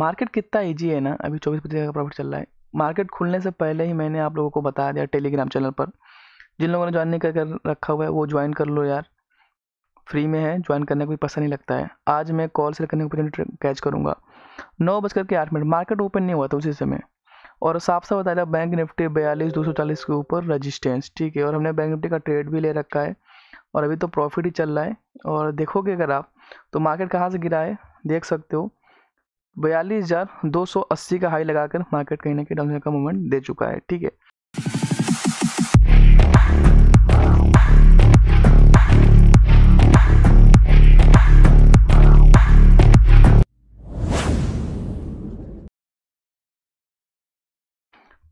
market कितना easy है ना अभी चौबीस पच्चीस का प्रॉफिट चल रहा है मार्केट खुलने से पहले ही मैंने आप लोगों को बताया दिया टेलीग्राम चैनल पर जिन लोगों ने ज्वाइन नहीं कर, रखा हुआ है वो ज्वाइन कर लो यार फ्री में है ज्वाइन करने को भी पैसा नहीं लगता है आज मैं कॉल सेल करने की कैच करूँगा नौ बज करके आठ मिनट मार्केट ओपन नहीं हुआ था उसी समय और साफ साफ बताया बैंक निफ्टी बयालीस दो सौ चालीस के ऊपर रजिस्टेंस ठीक है और हमने बैंक निफ्टी का ट्रेड भी ले रखा है और अभी तो प्रॉफिट ही चल रहा है और देखोगे अगर आप तो मार्केट कहाँ से गिरा है देख सकते हो बयालीस हज़ार दो सौ अस्सी का हाई लगाकर मार्केट कहीं ना कहीं डाउन का मूवमेंट दे चुका है ठीक है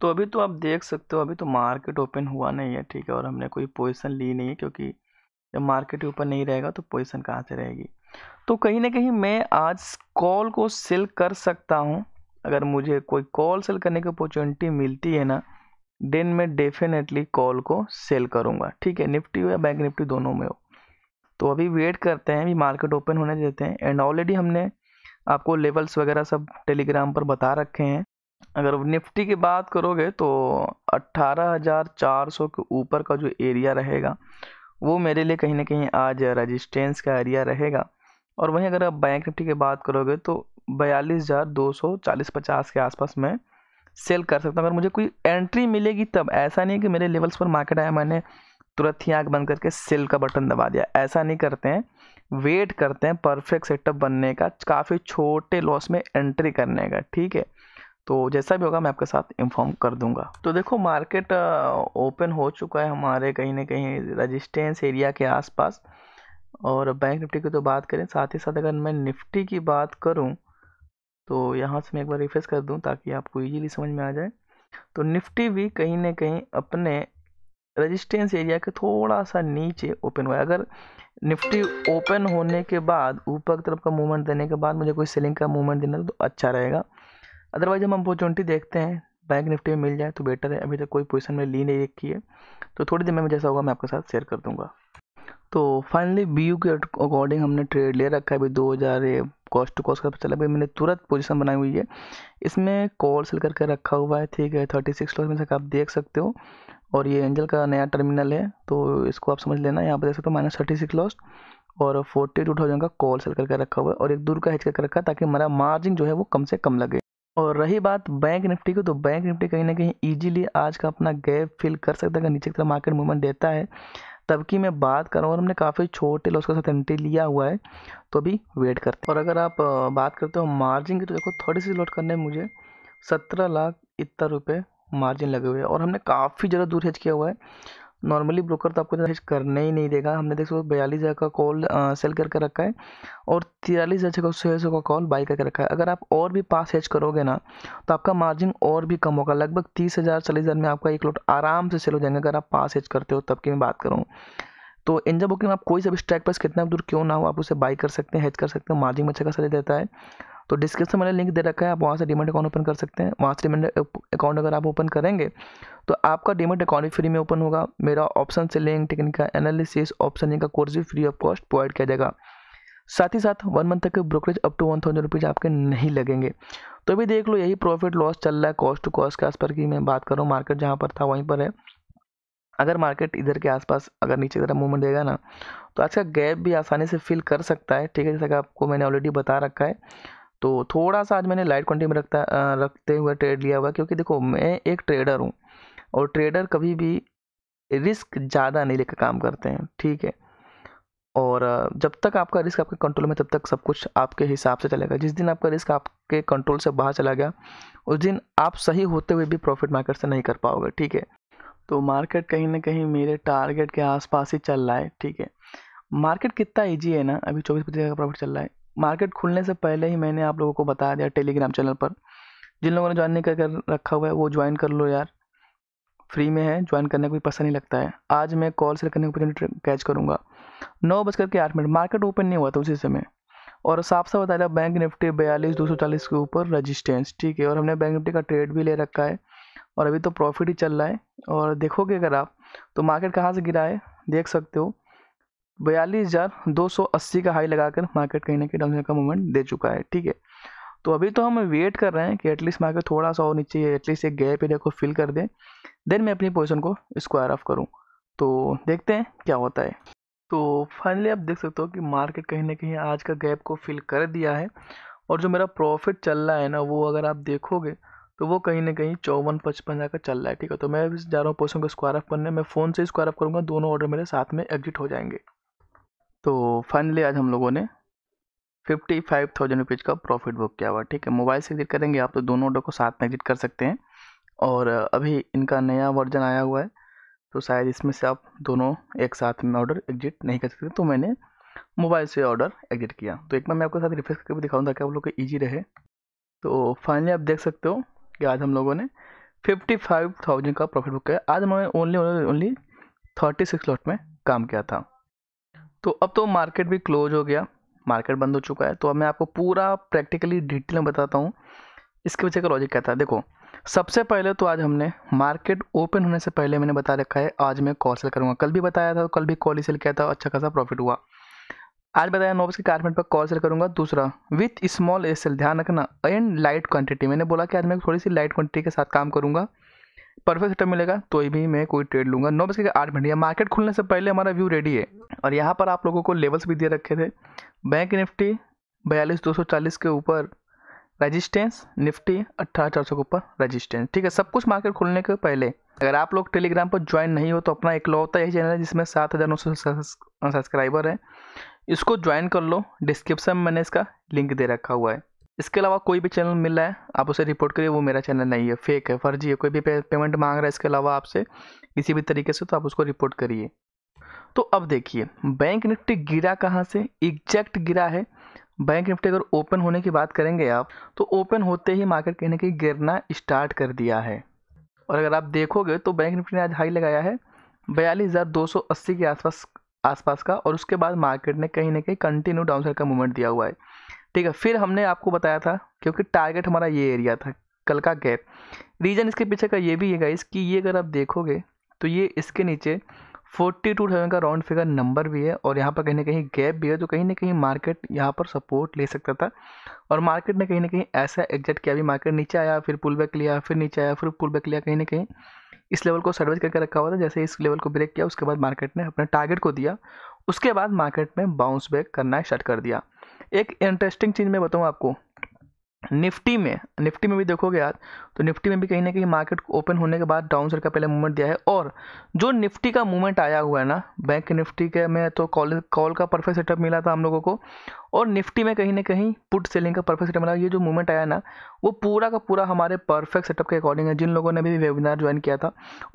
तो अभी तो आप देख सकते हो अभी तो मार्केट ओपन हुआ नहीं है ठीक है और हमने कोई पोजीशन ली नहीं है क्योंकि जब मार्केट ऊपर नहीं रहेगा तो पोजीशन कहाँ से रहेगी तो कहीं ना कहीं मैं आज कॉल को सेल कर सकता हूँ अगर मुझे कोई कॉल सेल करने की अपॉर्चुनिटी मिलती है ना देन मैं डेफिनेटली कॉल को सेल करूँगा ठीक है निफ्टी हो या बैंक निफ्टी दोनों में हो तो अभी वेट करते हैं अभी मार्केट ओपन होने देते हैं एंड ऑलरेडी हमने आपको लेवल्स वगैरह सब टेलीग्राम पर बता रखे हैं अगर निफ्टी की बात करोगे तो 18,400 के ऊपर का जो एरिया रहेगा वो मेरे लिए कहीं ना कहीं आज रजिस्टेंस का एरिया रहेगा और वहीं अगर आप बैंक निफ्टी की बात करोगे तो बयालीस हज़ार दो सौ चालीस पचास के आसपास मैं सेल कर सकता हूँ अगर मुझे कोई एंट्री मिलेगी तब ऐसा नहीं कि मेरे लेवल्स पर मार्केट आया मैंने तुरंत ही आँख बंद करके सेल का बटन दबा दिया ऐसा नहीं करते हैं वेट करते हैं परफेक्ट सेटअप बनने का काफ़ी छोटे लॉस में एंट्री करने का ठीक है तो जैसा भी होगा मैं आपके साथ इन्फॉर्म कर दूंगा तो देखो मार्केट ओपन हो चुका है हमारे कहीं ना कहीं रजिस्टेंस एरिया के आसपास और बैंक निफ्टी की तो बात करें साथ ही साथ अगर मैं निफ्टी की बात करूं तो यहाँ से मैं एक बार रिफ्रेश कर दूं ताकि आपको इजीली समझ में आ जाए तो निफ्टी भी कहीं ना कहीं अपने रेजिस्टेंस एरिया के थोड़ा सा नीचे ओपन हुआ है अगर निफ्टी ओपन होने के बाद ऊपर की तरफ का मूवमेंट देने के बाद मुझे कोई सेलिंग का मूवमेंट देना तो अच्छा रहेगा अदरवाइज हम अपॉर्चुनिटी देखते हैं बैंक निफ्टी में मिल जाए तो बेटर है अभी तक कोई पोजीशन में ली नहीं रखी है तो थोड़ी देर में जैसा होगा मैं आपके साथ शेयर कर दूंगा तो फाइनली बी यू के अकॉर्डिंग हमने ट्रेड ले रखा है अभी दो हज़ार कॉस्ट टू कॉस्ट का पता चला भाई मैंने तुरंत पोजीशन बनाई हुई है इसमें कॉल सेल करके रखा हुआ है ठीक है थर्टी सिक्स लॉस में तक आप देख सकते हो और ये एंजल का नया टर्मिनल है तो इसको आप समझ लेना यहाँ पर देख सकते हो माइनस थर्टी सिक्स लॉस्ट और फोर्टी टू थाउजेंड का कॉल सेल करके रखा हुआ है और एक दूर का हेच करके रखा है ताकि हमारा मार्जिन जो है वो कम से कम लगे और रही बात बैंक निफ्टी की तो बैंक निफ्टी कहीं ना कहीं ईजिली आज का अपना गैप फिल कर सकता है अगर नीचे की तरफ मार्केट मूवमेंट देता है तब की मैं बात कर रहा हूँ और हमने काफ़ी छोटे लॉस के साथ एंट्री लिया हुआ है तो भी वेट करते और अगर आप बात करते हो मार्जिन की तो देखो थोड़ी सी लॉट करने में मुझे सत्रह लाख इतना रुपये मार्जिन लगे हुए हैं और हमने काफ़ी ज़्यादा दूर हेज किया हुआ है नॉर्मली ब्रोकर तो आपको हेज करने ही नहीं देगा हमने देख बयालीस हज़ार का कॉल सेल करके रखा है और तिरालीस हज़ार का छः सौ का कॉल बाई करके रखा है अगर आप और भी पास हेज करोगे ना तो आपका मार्जिन और भी कम होगा लगभग तीस हज़ार चालीस हज़ार में आपका एक लोट आराम से सेल हो जाएंगे अगर आप पास हेज करते हो तब की मैं बात करूँ तो इंजा बुकिंग आप कोई सभी स्ट्रैक स्ट्राइक प्राइस कितना दूर क्यों ना हो आप उसे बाई कर सकते हैं हेज कर सकते हैं मार्जिन में अच्छा खासा देता है तो डिस्क्रिप्शन में मैंने लिंक दे रखा है आप वहाँ से डिमेट अकाउंट ओपन कर सकते हैं वहाँ से डिमेट अकाउंट अगर आप ओपन करेंगे तो आपका डिमेट अकाउंट भी फ्री में ओपन होगा मेरा ऑप्शन सेलिंग लिंक का एनालिसिस ऑप्शन का कोर्स भी फ्री ऑफ कॉस्ट प्रोवाइड किया जाएगा साथ ही साथ वन मंथ तक के brokerage up to one thousand rupees आपके नहीं लगेंगे तो अभी देख लो यही प्रॉफिट लॉस चल रहा है कॉस्ट टू कॉस्ट के आस पर की मैं बात करूँ मार्केट जहाँ पर था वहीं पर है अगर मार्केट इधर के आसपास अगर नीचे तरफ मूवमेंट देगा ना तो आज का गैप भी आसानी से फिल कर सकता है ठीक है जैसा कि आपको मैंने ऑलरेडी बता रखा है तो थोड़ा सा आज मैंने लाइट क्वान्टिटी में रखता रखते हुए ट्रेड लिया हुआ क्योंकि देखो मैं एक ट्रेडर हूँ और ट्रेडर कभी भी रिस्क ज़्यादा नहीं लेकर काम करते हैं ठीक है और जब तक आपका रिस्क आपके कंट्रोल में तब तक सब कुछ आपके हिसाब से चलेगा जिस दिन आपका रिस्क आपके कंट्रोल से बाहर चला गया उस दिन आप सही होते हुए भी प्रॉफिट मार्केट से नहीं कर पाओगे ठीक है तो मार्केट कहीं ना कहीं मेरे टारगेट के आसपास ही चल रहा है ठीक है मार्केट कितना ईजी है ना अभी चौबीस पच्चीस का प्रॉफिट चल रहा है मार्केट खुलने से पहले ही मैंने आप लोगों को बता दिया टेलीग्राम चैनल पर जिन लोगों ने ज्वाइन नहीं कर रखा हुआ है वो ज्वाइन कर लो यार फ्री में है ज्वाइन करने को भी पैसा नहीं लगता है आज मैं कॉल से करने को कैच करूँगा नौ बजकर के आठ मिनट मार्केट ओपन नहीं हुआ था उसी समय और साफ साफ बता दिया बैंक निफ्टी बयालीस दो सौ चालीस के ऊपर रजिस्टेंस ठीक है और हमने बैंक निफ्टी का ट्रेड भी ले रखा है और अभी तो प्रॉफिट ही चल रहा है और देखोगे अगर आप तो मार्केट कहाँ से गिरा है देख सकते हो बयालीस हज़ार दो सौ अस्सी का हाई लगाकर मार्केट कहीं ना कहीं डाउन का मूवमेंट दे चुका है ठीक है तो अभी तो हम वेट कर रहे हैं कि एटलीस्ट मार्केट थोड़ा सा और नीचे एटलीस्ट एक गैप एरिया को फिल कर दें देन मैं अपनी पोजिशन को स्क्वायर ऑफ करूँ तो देखते हैं क्या होता है तो फाइनली आप देख सकते हो कि मार्केट कहीं ना कहीं आज का गैप को फिल कर दिया है और जो मेरा प्रॉफिट चल रहा है ना वो अगर आप देखोगे तो वो कहीं ना कहीं चौवन पचपन जाकर चल रहा है ठीक है तो मैं जा रहा हूँ पोर्सन को स्क्वायर अप करने मैं फ़ोन से स्क्वायर अप करूँगा दोनों ऑर्डर मेरे साथ में एग्जिट हो जाएंगे तो फाइनली आज हम लोगों ने फिफ्टी फाइव थाउजेंड रुपीज़ का प्रॉफिट बुक किया हुआ ठीक है मोबाइल से एडिट करेंगे आप तो दोनों ऑर्डर को साथ में एडिट कर सकते हैं और अभी इनका नया वर्जन आया हुआ है तो शायद इसमें से आप दोनों एक साथ में ऑर्डर एग्जिट नहीं कर सकते तो मैंने मोबाइल से ऑर्डर एग्जिट किया तो एक बार मैं आपके साथ रिफ्रेश करके भी दिखाऊँ ताकि आप लोग को ईजी रहे तो फाइनली आप देख सकते हो कि आज हम लोगों ने फिफ्टी फाइव थाउजेंड का प्रॉफिट बुक किया आज हमें only only thirty six lot में काम किया था तो अब तो मार्केट भी क्लोज हो गया मार्केट बंद हो चुका है तो अब मैं आपको पूरा प्रैक्टिकली डिटेल में बताता हूँ इसके पीछे का लॉजिक कहता है देखो सबसे पहले तो आज हमने मार्केट ओपन होने से पहले मैंने बता रखा है आज मैं कॉल सेल करूँगा कल भी बताया था कल भी कॉल ही सेल किया था अच्छा खासा प्रॉफिट हुआ आज बताया नोब्स के कारपेट पर कॉल सेल करूँगा दूसरा विथ स्मॉल एस सेल ध्यान रखना एंड लाइट क्वांटिटी मैंने बोला कि आज मैं थोड़ी सी लाइट क्वांटिटी के साथ काम करूँगा परफेक्ट सेटअप तो मिलेगा तो भी मैं कोई ट्रेड लूँगा नौ बज के आठ मिनट या मार्केट खुलने से पहले हमारा व्यू रेडी है और यहाँ पर आप लोगों को लेवल्स भी दे रखे थे बैंक निफ्टी बयालीस दो सौ चालीस के ऊपर रेजिस्टेंस निफ्टी अट्ठारह चार सौ के ऊपर रेजिस्टेंस ठीक है सब कुछ मार्केट खुलने के पहले अगर आप लोग टेलीग्राम पर ज्वाइन नहीं हो तो अपना एक लौता यही चैनल है जिसमें सात हज़ार नौ सौ सब्सक्राइबर है इसको ज्वाइन कर लो डिस्क्रिप्शन में मैंने इसका लिंक दे रखा हुआ है इसके अलावा कोई भी चैनल मिल रहा है आप उसे रिपोर्ट करिए वो मेरा चैनल नहीं है फेक है फर्जी है कोई भी पे, पेमेंट मांग रहा है इसके अलावा आपसे किसी भी तरीके से तो आप उसको रिपोर्ट करिए तो अब देखिए बैंक निफ्टी गिरा कहाँ से एग्जैक्ट गिरा है बैंक निफ्टी अगर ओपन होने की बात करेंगे आप तो ओपन होते ही मार्केट कहीं ना कहीं गिरना स्टार्ट कर दिया है और अगर आप देखोगे तो बैंक निफ्टी ने आज हाई लगाया है बयालीस हज़ार दो सौ अस्सी के आसपास आसपास का और उसके बाद मार्केट ने कहीं ना कहीं कंटिन्यू डाउनसाइड का मूवमेंट दिया हुआ है ठीक है फिर हमने आपको बताया था क्योंकि टारगेट हमारा ये एरिया था कल का गैप रीज़न इसके पीछे का ये भी है गाइस कि ये अगर आप देखोगे तो ये इसके नीचे फोर्टी टू थाउजेंड का राउंड फिगर नंबर भी है और यहाँ पर कहीं ना कहीं गैप भी है तो कहीं ना कहीं मार्केट यहाँ पर सपोर्ट ले सकता था और मार्केट ने कहीं ना कहीं ऐसा एग्जिट किया भी मार्केट नीचे आया फिर पुल बैक लिया फिर नीचे आया फिर पुल बैक लिया कहीं ना कहीं इस लेवल को सर्विस करके रखा हुआ था जैसे इस लेवल को ब्रेक किया उसके बाद मार्केट ने अपने टारगेट को दिया उसके बाद मार्केट में बाउंस बैक करना स्टार्ट कर दिया एक इंटरेस्टिंग चीज़ मैं बताऊँ आपको निफ्टी में निफ्टी में भी देखोगे यार तो निफ्टी में भी कहीं ना कहीं मार्केट ओपन होने के बाद डाउन साइड का पहले मूवमेंट दिया है और जो निफ्टी का मूवमेंट आया हुआ है ना बैंक निफ्टी के में तो कॉल कॉल का परफेक्ट सेटअप मिला था हम लोगों को और निफ्टी में कहीं ना कहीं पुट सेलिंग का परफेक्ट सेटअप मिला ये जो मूवमेंट आया ना वो पूरा का पूरा हमारे परफेक्ट सेटअप के अकॉर्डिंग है जिन लोगों ने भी वेबिनार ज्वाइन किया था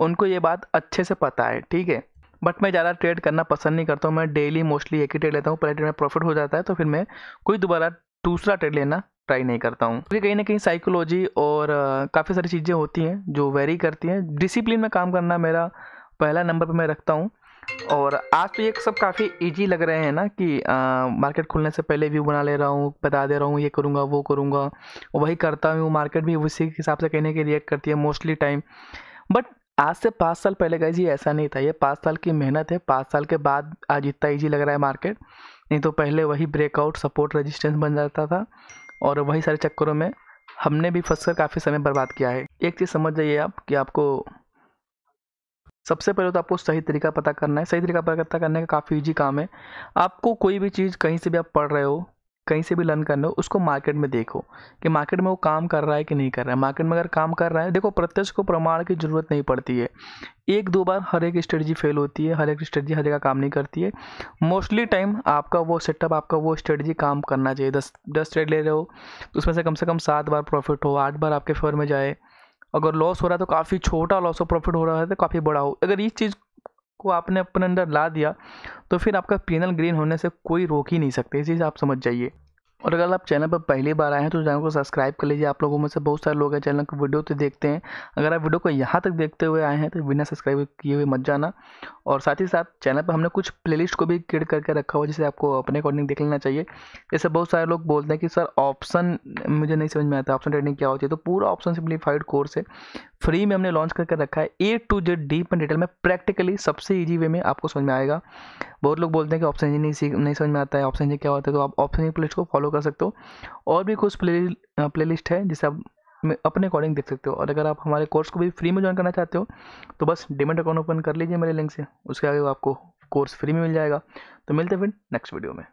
उनको ये बात अच्छे से पता है ठीक है बट मैं ज़्यादा ट्रेड करना पसंद नहीं करता हूँ मैं डेली मोस्टली एक ही ट्रेड लेता हूँ पहले ट्रेड में प्रॉफिट हो जाता है तो फिर मैं कोई दोबारा दूसरा ट्रेड लेना ट्राई नहीं करता हूँ क्योंकि कहीं ना कहीं साइकोलॉजी और काफ़ी सारी चीज़ें होती हैं जो वेरी करती हैं डिसिप्लिन में काम करना मेरा पहला नंबर पर मैं रखता हूँ और आज तो ये सब काफ़ी इजी लग रहे हैं ना कि आ, मार्केट खुलने से पहले व्यू बना ले रहा हूँ बता दे रहा हूँ ये करूँगा वो करूँगा वही करता हूँ मार्केट भी उसी हिसाब से कहने के रिएक्ट करती है मोस्टली टाइम बट आज से पाँच साल पहले गाइज ये ऐसा नहीं था ये पाँच साल की मेहनत है पाँच साल के बाद आज इतना ईजी लग रहा है मार्केट नहीं तो पहले वही ब्रेकआउट सपोर्ट रेजिस्टेंस बन जाता था और वही सारे चक्करों में हमने भी फंस कर काफ़ी समय बर्बाद किया है एक चीज़ समझ जाइए आप कि आपको सबसे पहले तो आपको सही तरीका पता करना है सही तरीका पता करने का काफ़ी ईजी काम है आपको कोई भी चीज़ कहीं से भी आप पढ़ रहे हो कहीं से भी लर्न करना हो उसको मार्केट में देखो कि मार्केट में वो काम कर रहा है कि नहीं कर रहा है मार्केट में अगर काम कर रहा है देखो प्रत्यक्ष को प्रमाण की ज़रूरत नहीं पड़ती है एक दो बार हर एक स्ट्रेटजी फेल होती है हर एक स्ट्रेटजी हर जगह काम नहीं करती है मोस्टली टाइम आपका वो सेटअप आपका वो स्ट्रेटजी काम करना चाहिए दस दस ट्रेड ले रहे हो तो उसमें से कम से कम सात बार प्रॉफिट हो आठ बार आपके फेवर में जाए अगर लॉस हो रहा है तो काफ़ी छोटा लॉस हो प्रॉफिट हो रहा है तो काफ़ी बड़ा हो अगर इस चीज़ को आपने अपने अंदर ला दिया तो फिर आपका पेनल ग्रीन होने से कोई रोक ही नहीं सकते इसी से आप समझ जाइए और अगर आप चैनल पर पहली बार आए हैं तो चैनल को सब्सक्राइब कर लीजिए आप लोगों में से बहुत सारे लोग हैं चैनल को वीडियो तो देखते हैं अगर आप वीडियो को यहाँ तक देखते हुए आए हैं तो बिना सब्सक्राइब किए हुए मत जाना और साथ ही साथ चैनल पर हमने कुछ प्लेलिस्ट को भी क्रिएट करके रखा हुआ जिसे आपको अपने अकॉर्डिंग देख लेना चाहिए इससे बहुत सारे लोग बोलते हैं कि सर ऑप्शन मुझे नहीं समझ में आता ऑप्शन ट्रेडिंग क्या होती है तो पूरा ऑप्शन सिंप्लीफाइड कोर्स है फ्री में हमने लॉन्च करके रखा है A to Z deep and detail में प्रैक्टिकली सबसे ईजी वे में आपको समझ में आएगा बहुत लोग बोलते हैं कि ऑप्शन इंजीनियर नहीं सीख नहीं समझ में आता है ऑप्शन क्या होता है तो आप ऑप्शन इंजीनियर प्लेलिस्ट को फॉलो कर सकते हो और भी कुछ प्ले प्लेलिस्ट है जिसे आप अपने अकॉर्डिंग देख सकते हो और अगर आप हमारे कोर्स को भी फ्री में ज्वाइन करना चाहते हो तो बस डिमेंट अकाउंट ओपन कर लीजिए मेरे लिंक से उसके आगे आपको कोर्स फ्री में मिल जाएगा तो मिलते हैं फिर नेक्स्ट वीडियो में